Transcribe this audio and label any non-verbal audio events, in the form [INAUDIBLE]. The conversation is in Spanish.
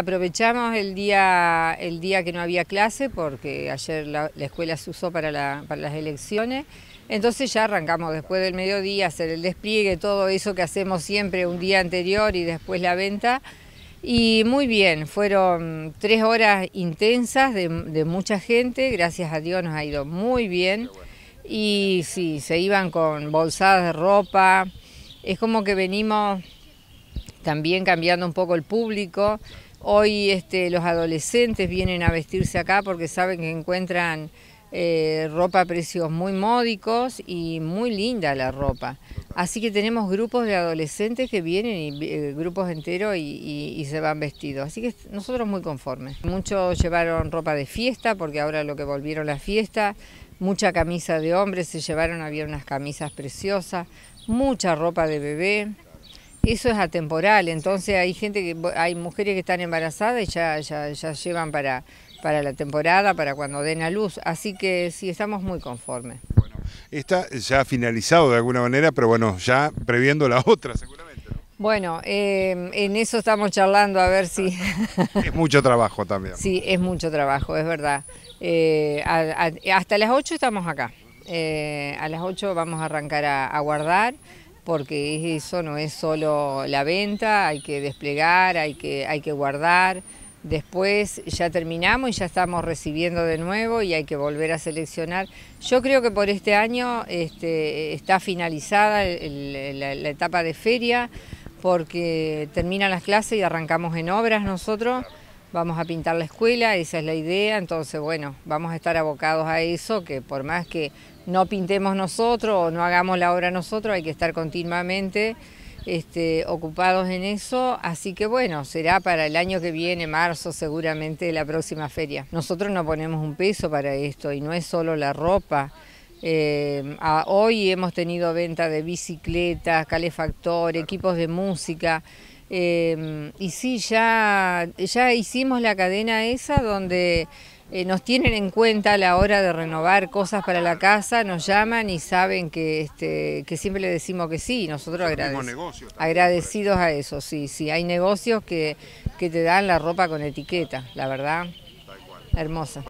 Aprovechamos el día, el día que no había clase porque ayer la, escuela se usó para, las elecciones, entonces ya arrancamos después del mediodía hacer el despliegue, todo eso que hacemos siempre un día anterior y después la venta. Y muy bien, fueron tres horas intensas de, de mucha gente, gracias a Dios nos ha ido muy bien. Y sí, se iban con bolsadas de ropa, es como que venimos también cambiando un poco el público. Hoy este, los adolescentes vienen a vestirse acá porque saben que encuentran eh, ropa a precios muy módicos y muy linda la ropa. Así que tenemos grupos de adolescentes que vienen y eh, grupos enteros y, se van vestidos. Así que nosotros muy conformes. Muchos llevaron ropa de fiesta porque ahora lo que volvieron la fiesta, Mucha camisa de hombres se llevaron, había unas camisas preciosas. Mucha ropa de bebé. Eso es atemporal, entonces hay gente que hay mujeres que están embarazadas y ya, ya, llevan para, para la temporada, para cuando den a luz, así que sí estamos muy conformes. Bueno, está ya ha finalizado de alguna manera, pero bueno, ya previendo la otra seguramente. Bueno, eh, en eso estamos charlando a ver si... [LAUGHS] es mucho trabajo también. Sí, es mucho trabajo, es verdad. Eh, hasta las 8 estamos acá. Eh, a las 8 vamos a arrancar a guardar porque eso no es solo la venta, hay que desplegar, hay que, hay que guardar. Después ya terminamos y ya estamos recibiendo de nuevo y hay que volver a seleccionar. Yo creo que por este año este, está finalizada la, etapa de feria porque terminan las clases y arrancamos en obras nosotros vamos a pintar la escuela, esa es la idea, entonces bueno, vamos a estar abocados a eso, que por más que no pintemos nosotros o no hagamos la obra nosotros, hay que estar continuamente este, ocupados en eso, así que bueno, será para el año que viene, marzo seguramente, la próxima feria. Nosotros no ponemos un peso para esto y no es solo la ropa. Eh, hoy hemos tenido venta de bicicletas, calefactores, equipos de música. Em, y sí, ya, ya hicimos la cadena esa donde eh, nos tienen en cuenta a la hora de renovar cosas para la casa, nos llaman y saben que, este, que siempre le decimos que sí, nosotros agradecidos a eso, sí, sí, hay negocios que, que te dan la ropa con etiqueta, la verdad, hermosa.